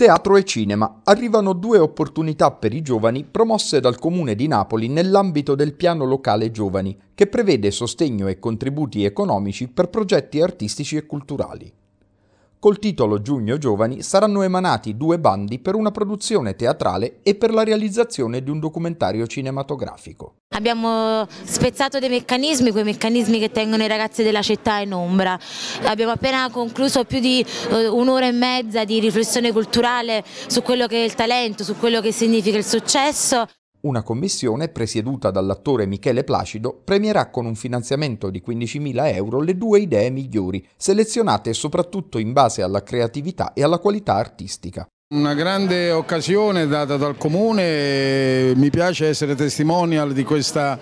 Teatro e cinema. Arrivano due opportunità per i giovani promosse dal Comune di Napoli nell'ambito del piano locale giovani, che prevede sostegno e contributi economici per progetti artistici e culturali. Col titolo Giugno Giovani saranno emanati due bandi per una produzione teatrale e per la realizzazione di un documentario cinematografico. Abbiamo spezzato dei meccanismi, quei meccanismi che tengono i ragazzi della città in ombra. Abbiamo appena concluso più di eh, un'ora e mezza di riflessione culturale su quello che è il talento, su quello che significa il successo. Una commissione, presieduta dall'attore Michele Placido, premierà con un finanziamento di 15.000 euro le due idee migliori, selezionate soprattutto in base alla creatività e alla qualità artistica. Una grande occasione data dal Comune, mi piace essere testimonial di questa,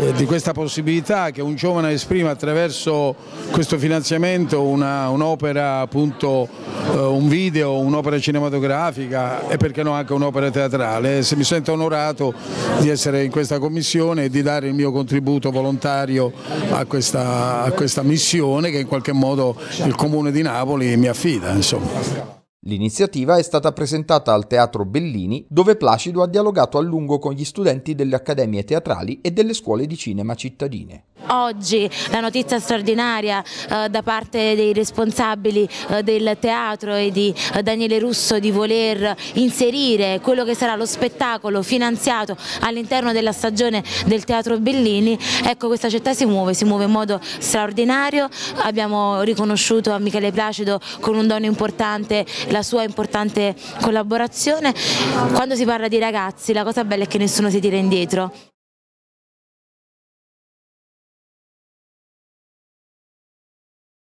eh, di questa possibilità che un giovane esprima attraverso questo finanziamento un'opera, un eh, un video, un'opera cinematografica e perché no anche un'opera teatrale. Se mi sento onorato di essere in questa commissione e di dare il mio contributo volontario a questa, a questa missione che in qualche modo il Comune di Napoli mi affida. Insomma. L'iniziativa è stata presentata al Teatro Bellini, dove Placido ha dialogato a lungo con gli studenti delle accademie teatrali e delle scuole di cinema cittadine oggi la notizia straordinaria eh, da parte dei responsabili eh, del teatro e di eh, Daniele Russo di voler inserire quello che sarà lo spettacolo finanziato all'interno della stagione del Teatro Bellini, ecco questa città si muove, si muove in modo straordinario, abbiamo riconosciuto a Michele Placido con un dono importante la sua importante collaborazione, quando si parla di ragazzi la cosa bella è che nessuno si tira indietro.